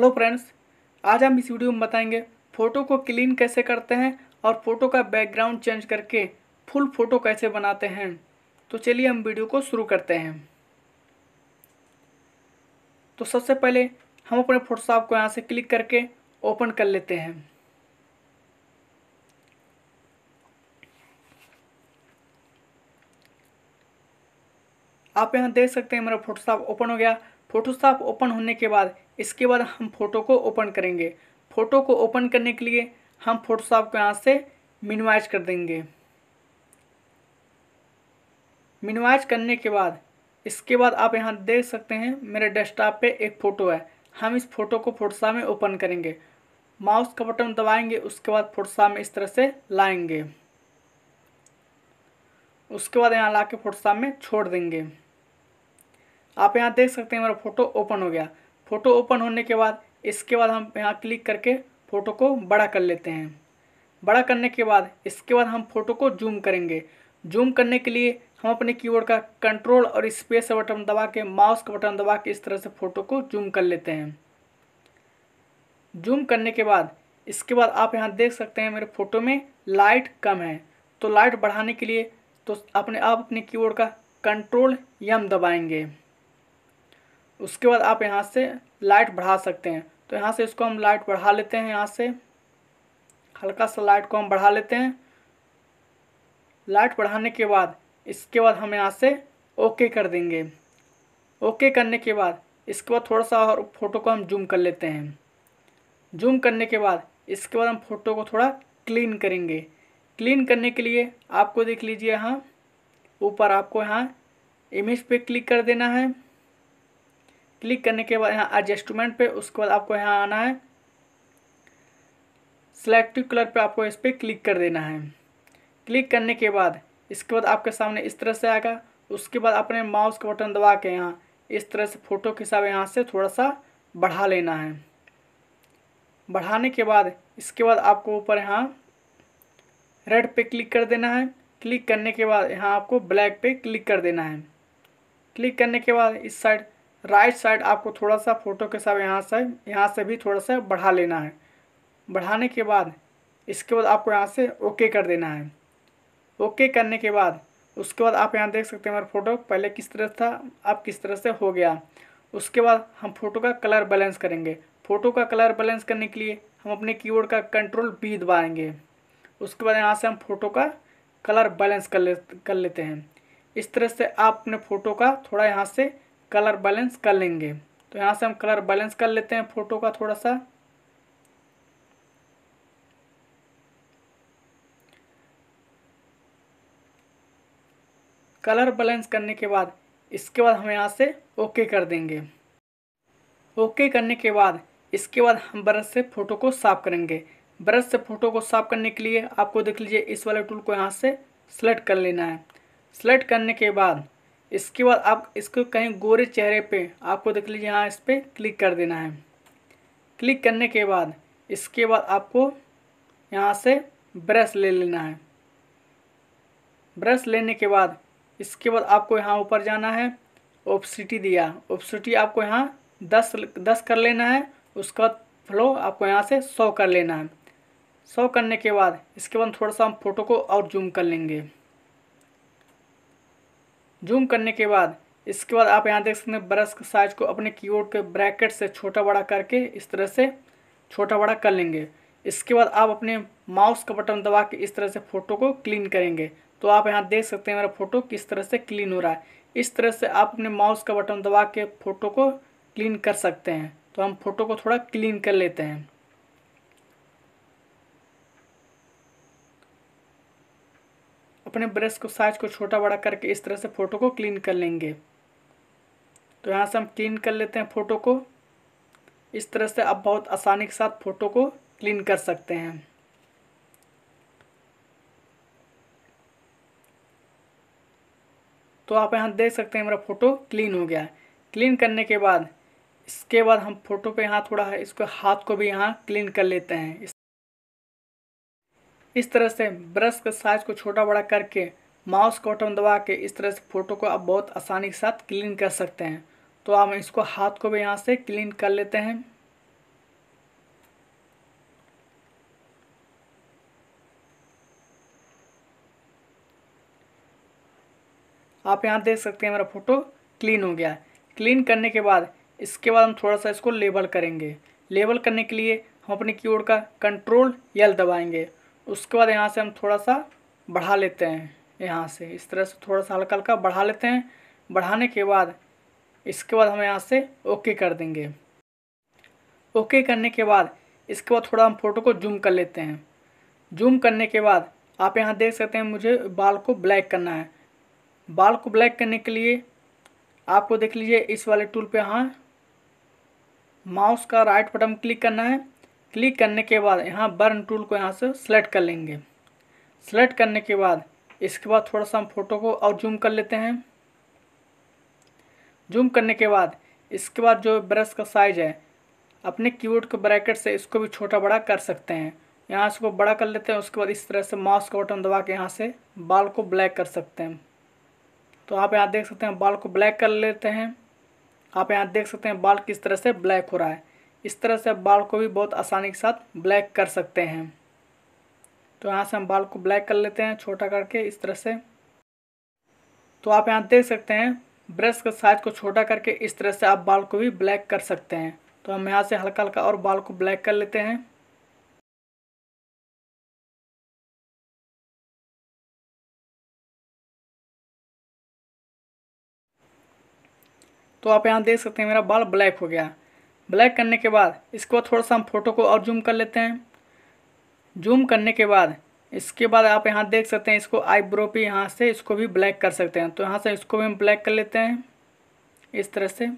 hello friends आज हम इस वीडियो में बताएंगे फ़ोटो को क्लीन कैसे करते हैं और फ़ोटो का बैकग्राउंड चेंज करके फुल फ़ोटो कैसे बनाते हैं तो चलिए हम वीडियो को शुरू करते हैं तो सबसे पहले हम अपने फोटोशॉप को यहाँ से क्लिक करके ओपन कर लेते हैं आप यहाँ देख सकते हैं मेरा फोटोशॉप ओपन हो गया फोटोशॉप ओपन होने के बाद इसके बाद हम फोटो को ओपन करेंगे फ़ोटो को ओपन करने के लिए हम फोटोशॉप को यहाँ से मिनिमाइज कर देंगे मिनिमाइज करने के बाद इसके बाद आप यहाँ देख सकते हैं मेरे डेस्कटॉप पे एक फ़ोटो है हम इस फ़ोटो को फोटोशॉप में ओपन करेंगे माउस का बटन दबाएंगे उसके बाद फोटोशॉप में इस तरह से लाएंगे उसके बाद यहाँ ला के में छोड़ देंगे आप यहाँ देख सकते हैं मेरा फ़ोटो ओपन हो गया फ़ोटो ओपन होने के बाद इसके बाद हम यहाँ क्लिक करके फ़ोटो को बड़ा कर लेते हैं बड़ा करने के बाद इसके बाद हम फ़ोटो को जूम करेंगे जूम करने के लिए हम अपने कीबोर्ड का कंट्रोल और स्पेस बटन दबा के माउस का बटन दबा के इस तरह से फ़ोटो को जूम कर लेते हैं जूम करने के बाद इसके बाद आप यहाँ देख सकते हैं मेरे फ़ोटो में लाइट कम है तो लाइट बढ़ाने के लिए तो अपने आप अपने कीबोर्ड का कंट्रोल यम दबाएंगे उसके बाद आप यहाँ से लाइट बढ़ा सकते हैं तो यहाँ से इसको हम लाइट बढ़ा लेते हैं यहाँ से हल्का सा लाइट को हम बढ़ा लेते हैं लाइट बढ़ाने के बाद इसके बाद हम यहाँ से ओके कर देंगे ओके करने के बाद इसके बाद थोड़ा सा और फोटो को हम जूम कर लेते हैं जूम करने के बाद इसके बाद हम फोटो को थोड़ा क्लीन करेंगे क्लीन करने के लिए आपको देख लीजिए यहाँ ऊपर आपको यहाँ इमेज पे क्लिक कर देना है क्लिक करने के बाद यहाँ एडजस्टमेंट पे उसके बाद आपको यहाँ आना है सिलेक्टिव कलर पे आपको इस पर क्लिक कर देना है क्लिक करने के बाद इसके बाद आपके सामने इस तरह से आएगा उसके बाद अपने माउस का बटन दबा के यहाँ इस तरह से फ़ोटो के हिसाब यहाँ से थोड़ा सा बढ़ा लेना है बढ़ाने के बाद इसके बाद आपको ऊपर यहाँ रेड पे क्लिक कर देना है क्लिक करने के बाद यहाँ आपको ब्लैक पे क्लिक कर देना है क्लिक करने के बाद इस साइड राइट साइड आपको थोड़ा सा फ़ोटो के साथ यहाँ से यहाँ से भी थोड़ा सा बढ़ा लेना है बढ़ाने के बाद इसके बाद आपको यहाँ से ओके कर देना है ओके करने के बाद उसके बाद आप यहाँ देख सकते हैं हमारा फ़ोटो पहले किस तरह था अब किस तरह से हो गया उसके बाद हम फ़ोटो का कलर बैलेंस करेंगे फ़ोटो का कलर बैलेंस करने के लिए हम अपने कीबोर्ड का कंट्रोल बी दबाएंगे उसके बाद यहाँ से हम फ़ोटो का कलर बैलेंस कर ले कर लेते हैं इस तरह से आप अपने फ़ोटो का थोड़ा यहाँ से कलर बैलेंस कर लेंगे तो यहाँ से हम कलर बैलेंस कर लेते हैं फ़ोटो का थोड़ा सा कलर बैलेंस करने के बाद इसके बाद हम यहाँ से ओके कर देंगे ओके करने के बाद इसके बाद हम ब्रश से फ़ोटो को साफ़ करेंगे ब्रश से फ़ोटो को साफ़ करने के लिए आपको देख लीजिए इस वाले टूल को यहाँ से सेलेक्ट कर लेना है सेलेक्ट करने के बाद इसके बाद आप इसको कहीं गोरे चेहरे पे आपको देख लीजिए यहाँ इस पर क्लिक कर देना है क्लिक करने के बाद इसके बाद आपको यहाँ से ब्रश ले लेना है ब्रश लेने के बाद इसके बाद आपको यहाँ ऊपर जाना है ओपसिटी दिया ओपसिटी आपको यहाँ दस दस कर लेना है उसका फ्लो आपको यहाँ से सौ कर लेना है सौ करने के बाद इसके बाद थोड़ा सा हम फोटो को और जूम कर लेंगे जूम करने के बाद इसके बाद आप यहाँ देख सकते हैं ब्रश के साइज को अपने कीबोर्ड के ब्रैकेट से छोटा बड़ा करके इस तरह से छोटा बड़ा कर लेंगे इसके बाद आप अपने माउस का बटन दबा के इस तरह से फ़ोटो को क्लीन करेंगे तो आप यहाँ देख सकते हैं मेरा फ़ोटो किस तरह से क्लीन हो रहा है इस तरह से आप अपने माउस का बटन दबा के फ़ोटो को क्लीन कर सकते हैं तो हम फ़ोटो को थोड़ा क्लीन कर लेते हैं अपने ब्रश को साइज को छोटा बड़ा करके इस तरह से फ़ोटो को क्लीन कर लेंगे तो यहाँ से हम क्लीन कर लेते हैं फ़ोटो को इस तरह से आप बहुत आसानी के साथ फ़ोटो को क्लीन कर सकते हैं तो आप यहाँ देख सकते हैं मेरा फ़ोटो क्लीन हो गया क्लीन करने के बाद इसके बाद हम फ़ोटो पे यहाँ थोड़ा है इसको हाथ को भी यहाँ क्लीन कर लेते हैं इस तरह से ब्रश के साइज को छोटा बड़ा करके माउस कॉटन दबा के इस तरह से फ़ोटो को आप बहुत आसानी के साथ क्लीन कर सकते हैं तो आप इसको हाथ को भी यहाँ से क्लीन कर लेते हैं आप यहाँ देख सकते हैं मेरा फ़ोटो क्लीन हो गया क्लीन करने के बाद इसके बाद हम थोड़ा सा इसको लेबल करेंगे लेबल करने के लिए हम अपने कीबोर्ड का कंट्रोल यल दबाएंगे उसके बाद यहाँ से हम थोड़ा सा बढ़ा लेते हैं यहाँ से इस तरह से थोड़ा सा हल्का हल्का बढ़ा लेते हैं बढ़ाने के बाद इसके बाद हम यहाँ से ओके कर देंगे ओके करने के बाद इसके बाद थोड़ा हम फ़ोटो को जूम कर लेते हैं जूम करने के बाद आप यहाँ देख सकते हैं मुझे बाल को ब्लैक करना है बाल को ब्लैक करने के लिए आपको देख लीजिए इस वाले टूल पे यहाँ माउस का राइट बटन क्लिक करना है क्लिक करने के बाद यहाँ बर्न टूल को यहाँ से सेलेक्ट कर लेंगे सेलेक्ट करने के बाद इसके बाद थोड़ा सा हम फोटो को और जूम कर लेते हैं जूम करने के बाद इसके बाद जो ब्रश का साइज़ है अपने कीबोर्ड के ब्रैकेट से इसको भी छोटा बड़ा कर सकते हैं यहाँ इसको बड़ा कर लेते हैं उसके बाद इस तरह से माउस का बटन दबा के यहाँ से बाल को ब्लैक कर सकते हैं तो आप यहाँ देख सकते हैं बाल को ब्लैक कर लेते हैं आप यहाँ देख सकते हैं बाल किस तरह से ब्लैक हो रहा है इस तरह से आप बाल को भी बहुत आसानी के साथ ब्लैक कर सकते हैं तो यहाँ से हम बाल को ब्लैक कर लेते हैं छोटा करके इस तरह से तो आप यहाँ देख सकते हैं ब्रश के साइज को छोटा करके इस तरह से आप बाल को भी ब्लैक कर सकते हैं तो हम यहाँ से हल्का हल्का और बाल को ब्लैक कर लेते हैं तो आप यहाँ देख सकते हैं मेरा बाल ब्लैक हो गया ब्लैक करने के बाद इसको थोड़ा सा हम फोटो को और जूम कर लेते हैं जूम करने के बाद इसके बाद आप यहाँ देख सकते हैं इसको आईब्रो पे यहाँ से इसको भी ब्लैक कर सकते हैं तो यहाँ से इसको भी हम ब्लैक कर लेते हैं इस तरह से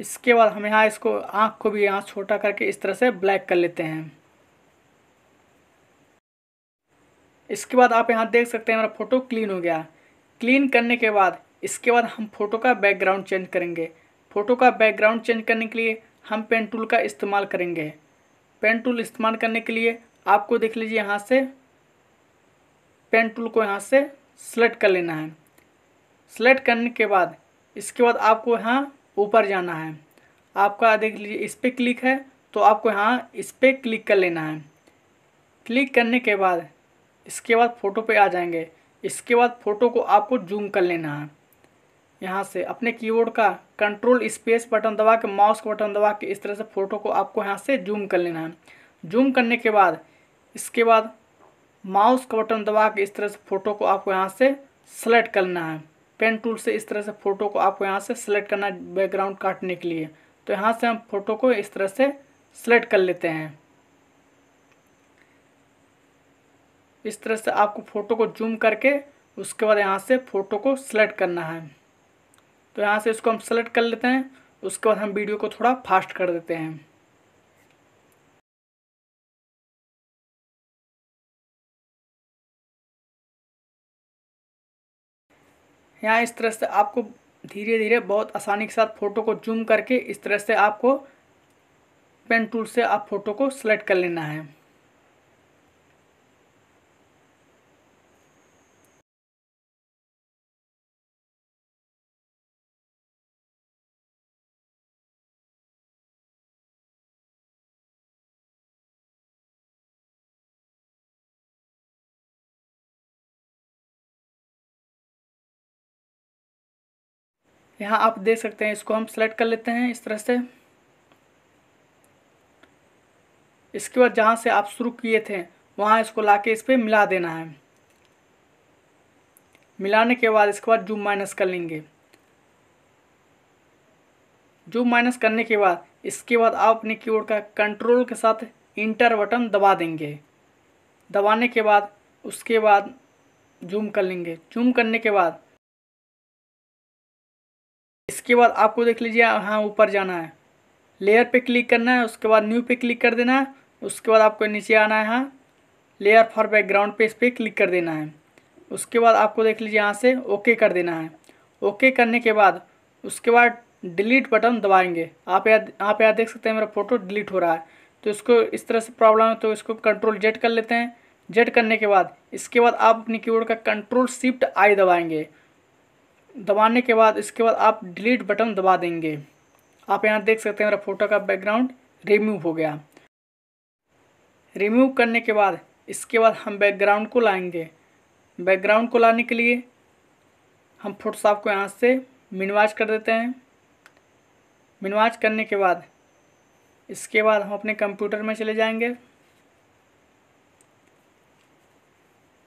इसके बाद हम यहाँ इसको आँख को भी यहाँ छोटा करके इस तरह से ब्लैक कर लेते हैं इसके बाद आप यहाँ देख सकते हैं मेरा फ़ोटो क्लीन हो गया क्लीन करने के बाद इसके बाद हम फ़ोटो का बैकग्राउंड चेंज करेंगे फ़ोटो का बैकग्राउंड चेंज करने के लिए हम पेन टूल का इस्तेमाल करेंगे पेन टूल इस्तेमाल करने के लिए आपको देख लीजिए यहाँ से पेन टूल को यहाँ से सेलेक्ट कर लेना है सेलेक्ट करने के बाद इसके बाद आपको यहाँ ऊपर जाना है आपका देख लीजिए इस पर क्लिक है तो आपको यहाँ इस पर क्लिक कर लेना है क्लिक करने के बाद इसके बाद फ़ोटो पे आ जाएंगे इसके बाद फ़ोटो को आपको जूम कर लेना है यहाँ से अपने कीबोर्ड का कंट्रोल स्पेस बटन दबा के माउस का बटन दबा के इस तरह से फ़ोटो को आपको यहाँ से जूम कर लेना है जूम करने के बाद इसके बाद माउस का बटन दबा के इस तरह से फ़ोटो को आपको यहाँ से सेलेक्ट करना है पेन टूल से इस तरह से फ़ोटो को आपको यहाँ से सेलेक्ट करना है बैकग्राउंड काटने के लिए तो यहाँ से हम फ़ोटो को इस तरह से सेलेक्ट कर लेते हैं इस तरह से आपको फ़ोटो को जूम करके उसके बाद यहाँ से फ़ोटो को सेलेक्ट करना है तो यहाँ से इसको हम सेलेक्ट कर लेते हैं उसके बाद हम वीडियो को थोड़ा फास्ट कर देते हैं यहाँ इस तरह से आपको धीरे धीरे बहुत आसानी के साथ फ़ोटो को जूम करके इस तरह से आपको पेन टूल से आप फ़ोटो को सेलेक्ट कर लेना है यहाँ आप देख सकते हैं इसको हम सेलेक्ट कर लेते हैं इस तरह से इसके बाद जहाँ से आप शुरू किए थे वहाँ इसको ला के इस पर मिला देना है मिलाने के बाद इसके बाद जूम माइनस कर लेंगे जूम माइनस करने के बाद इसके बाद आप अपने कीबोर्ड का कंट्रोल के साथ इंटर बटन दबा देंगे दबाने के बाद उसके बाद जूम कर लेंगे जूम करने के बाद इसके बाद आपको देख लीजिए हाँ ऊपर जाना है लेयर पे क्लिक करना है उसके बाद न्यू पे क्लिक कर देना है उसके बाद आपको नीचे आना है हाँ लेयर फॉर बैकग्राउंड पे इस पर क्लिक कर देना है उसके बाद आपको देख लीजिए यहाँ से ओके कर देना है ओके करने के बाद उसके बाद डिलीट बटन दबाएंगे आप यहाँ आप यहाँ देख सकते हैं मेरा फ़ोटो डिलीट हो रहा है तो इसको इस तरह से प्रॉब्लम है तो इसको कंट्रोल जेट कर लेते हैं जेट करने के बाद इसके बाद आप अपने कीबोर्ड का कंट्रोल शिफ्ट आई दबाएंगे दबाने के बाद इसके बाद आप डिलीट बटन दबा देंगे आप यहाँ देख सकते हैं मेरा फ़ोटो का बैकग्राउंड रिमूव हो गया रिमूव करने के बाद इसके बाद हम बैकग्राउंड को लाएंगे बैकग्राउंड को लाने के लिए हम फोटोशॉप को यहाँ से मिनवाज कर देते हैं मिनवाज करने के बाद इसके बाद हम अपने कंप्यूटर में चले जाएंगे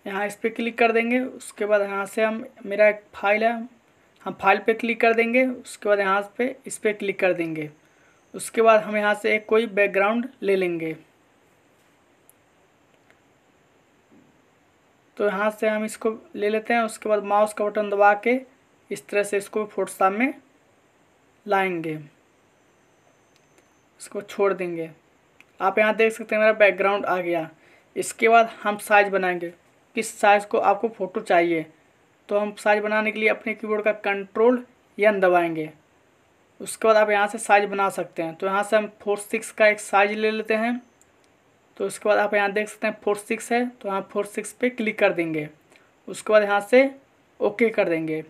यहाँ इस पर क्लिक कर देंगे उसके बाद यहाँ से हम मेरा एक फाइल है हम फाइल पे क्लिक कर देंगे उसके बाद यहाँ पे इस पर क्लिक कर देंगे उसके बाद हम यहाँ से एक कोई बैकग्राउंड ले लेंगे तो यहाँ से हम इसको ले लेते हैं उसके बाद माउस का बटन दबा के इस तरह से इसको फोटोशॉप में लाएंगे इसको छोड़ देंगे आप यहाँ देख सकते हैं मेरा बैकग्राउंड आ गया इसके बाद हम साइज बनाएंगे किस साइज़ को आपको फ़ोटो चाहिए तो हम साइज बनाने के लिए अपने कीबोर्ड का कंट्रोल यन दबाएंगे उसके बाद आप यहाँ से साइज बना सकते हैं तो यहाँ से हम फोर सिक्स का एक साइज ले लेते हैं तो उसके बाद आप यहाँ देख सकते हैं फोर सिक्स है तो यहाँ फोर सिक्स पर क्लिक कर देंगे उसके बाद यहाँ से ओके कर देंगे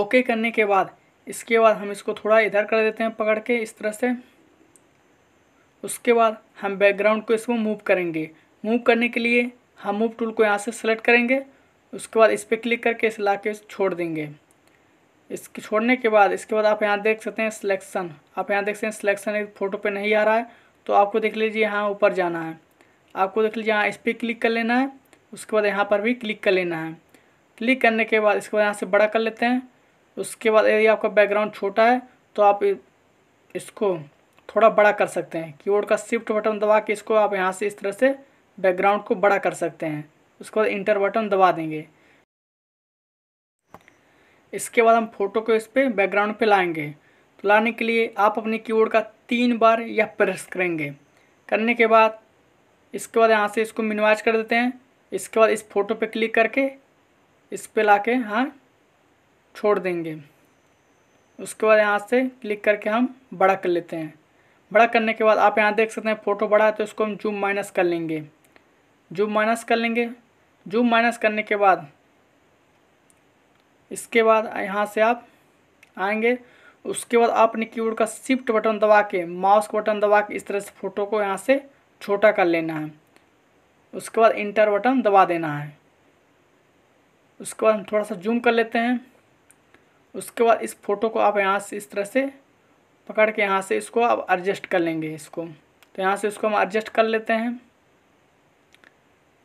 ओके करने के बाद इसके बाद हम इसको थोड़ा इधर कर देते हैं पकड़ के इस तरह से उसके बाद हम बैकग्राउंड को इसको मूव करेंगे मूव करने के लिए हम मूव टूल को यहाँ से सेलेक्ट करेंगे उसके बाद इस पर क्लिक करके इसे ला के छोड़ देंगे इसके छोड़ने के बाद इसके बाद आप यहाँ देख सकते हैं सिलेक्शन आप यहाँ देख सकते हैं सिलेक्शन एक फ़ोटो पे नहीं आ रहा है तो आपको देख लीजिए यहाँ ऊपर जाना है आपको देख लीजिए यहाँ इस पर क्लिक कर लेना है उसके बाद यहाँ पर भी क्लिक कर लेना है क्लिक करने के बाद इसके बाद यहाँ से बड़ा कर लेते हैं उसके बाद यदि आपका बैकग्राउंड छोटा है तो आप इसको थोड़ा बड़ा कर सकते हैं कीबोर्ड का शिफ्ट बटन दबा के इसको आप यहाँ से इस तरह से बैकग्राउंड को बड़ा कर सकते हैं उसके बाद इंटर बटन दबा देंगे इसके बाद हम फोटो को इस पर बैकग्राउंड पे लाएंगे तो लाने के लिए आप अपने कीबोर्ड का तीन बार यह प्रेस करेंगे करने के बाद इसके बाद यहाँ से इसको मिनवाइज कर देते हैं इसके बाद इस फोटो पे क्लिक करके इस पर ला के हाँ छोड़ देंगे उसके बाद यहाँ से क्लिक करके हम बड़ा कर लेते हैं बड़ा करने के बाद आप यहाँ देख सकते हैं फ़ोटो बड़ा है तो इसको हम जूम माइनस कर लेंगे जो माइनस कर लेंगे जो माइनस करने के बाद इसके बाद यहाँ से आप आएंगे उसके बाद आपने कीबोर्ड का शिफ्ट बटन दबा के माउस का बटन दबा के इस तरह से फ़ोटो को यहाँ से छोटा कर लेना है उसके बाद इंटर बटन दबा देना है उसके बाद हम थोड़ा सा जूम कर लेते हैं उसके बाद इस फ़ोटो को आप यहाँ से इस तरह से पकड़ के यहाँ से इसको आप एडजस्ट कर लेंगे इसको तो यहाँ से इसको हम एडजस्ट कर लेते हैं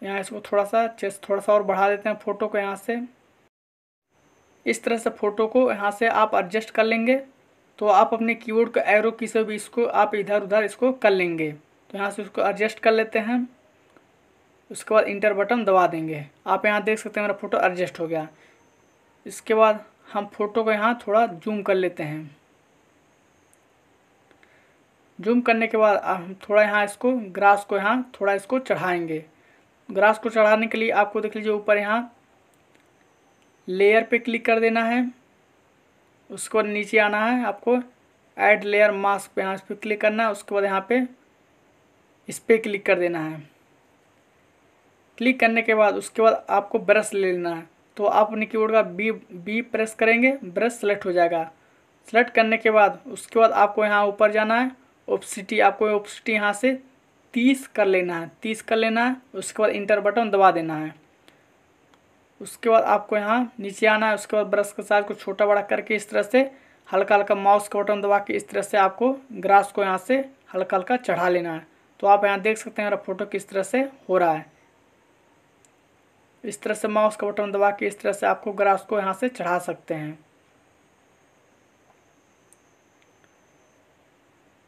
यहाँ इसको थोड़ा सा चेस्ट थोड़ा सा और बढ़ा देते हैं फ़ोटो को यहाँ से इस तरह से फ़ोटो को यहाँ से आप एडजस्ट कर लेंगे तो आप अपने कीबोर्ड का एरो की से भी इसको आप इधर उधर इसको कर लेंगे तो यहाँ से उसको एडजस्ट कर लेते हैं उसके बाद इंटर बटन दबा देंगे आप यहाँ देख सकते हैं मेरा फ़ोटो एडजस्ट हो गया इसके बाद हम फोटो को यहाँ थोड़ा जूम कर लेते हैं जूम करने के बाद हम थोड़ा यहाँ इसको ग्रास को यहाँ थोड़ा इसको चढ़ाएंगे ग्रास को चढ़ाने के लिए आपको देख लीजिए ऊपर यहाँ लेयर पे क्लिक कर देना है उसको नीचे आना है आपको ऐड लेयर मास्क पे यहाँ इस पर क्लिक करना है उसके बाद यहाँ पे इस पर क्लिक कर देना है क्लिक करने के बाद उसके बाद आपको ब्रश ले लेना है तो आप अपने की का बी बी प्रेस करेंगे ब्रश सेलेक्ट हो जाएगा सेलेक्ट करने के बाद उसके बाद आपको यहाँ ऊपर जाना है ओपसिटी आपको ओपसिटी यहाँ से तीस कर लेना है तीस कर लेना है उसके बाद इंटर बटन दबा देना है उसके बाद आपको यहाँ नीचे आना है उसके बाद ब्रश के साथ को छोटा बड़ा करके इस तरह से हल्का हल्का माउस का बटन दबा के इस तरह से आपको ग्रास को यहाँ से हल्का हल्का चढ़ा लेना है तो आप यहाँ देख सकते हैं मेरा फोटो किस तरह से हो रहा है इस तरह से माउस का बटन दबा के इस तरह से आपको ग्रास को यहाँ से चढ़ा सकते हैं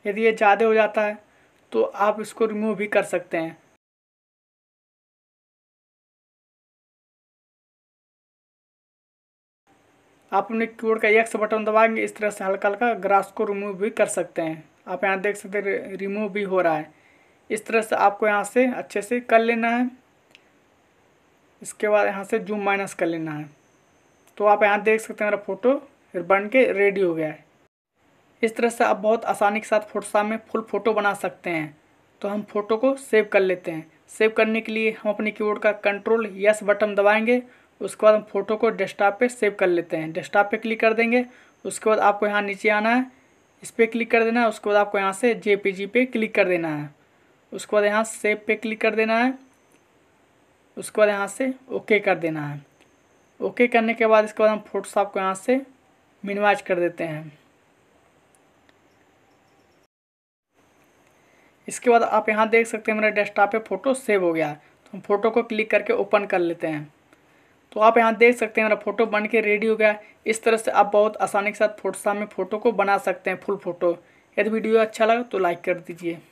यदि ये ज़्यादा हो जाता है तो आप इसको रिमूव भी कर सकते हैं आप अपने कीबोर्ड का यक्स बटन दबाएंगे इस तरह से हल्का हल्का ग्रास को रिमूव भी कर सकते हैं आप यहाँ देख सकते हैं रिमूव भी हो रहा है इस तरह से आपको यहाँ से अच्छे से कर लेना है इसके बाद यहाँ से जूम माइनस कर लेना है तो आप यहाँ देख सकते हैं मेरा फ़ोटो बन के रेडी हो गया है इस तरह से आप बहुत आसानी के साथ फोटोशॉप में फुल फ़ोटो बना सकते हैं तो हम फोटो को सेव कर लेते हैं सेव करने के लिए हम अपने कीबोर्ड का कंट्रोल यस बटन दबाएंगे उसके बाद हम फोटो को डेस्कटॉप पे सेव कर लेते हैं डेस्कटॉप पे क्लिक कर देंगे उसके बाद आपको यहाँ नीचे आना है इस पर क्लिक कर देना है उसके बाद आपको यहाँ से जे पे क्लिक कर देना है उसके बाद यहाँ सेव पे क्लिक कर देना है उसके बाद यहाँ से ओके कर देना है ओके करने के बाद इसके बाद हम फोटोशॉप को यहाँ से मिनिमाइज कर देते हैं इसके बाद आप यहाँ देख सकते हैं मेरा डेस्कटॉप पे फ़ोटो सेव हो गया है तो हम फोटो को क्लिक करके ओपन कर लेते हैं तो आप यहाँ देख सकते हैं मेरा फ़ोटो बन के रेडी हो गया इस तरह से आप बहुत आसानी के साथ फोटोशॉप में फ़ोटो को बना सकते हैं फुल फ़ोटो यदि वीडियो अच्छा लगा तो लाइक कर दीजिए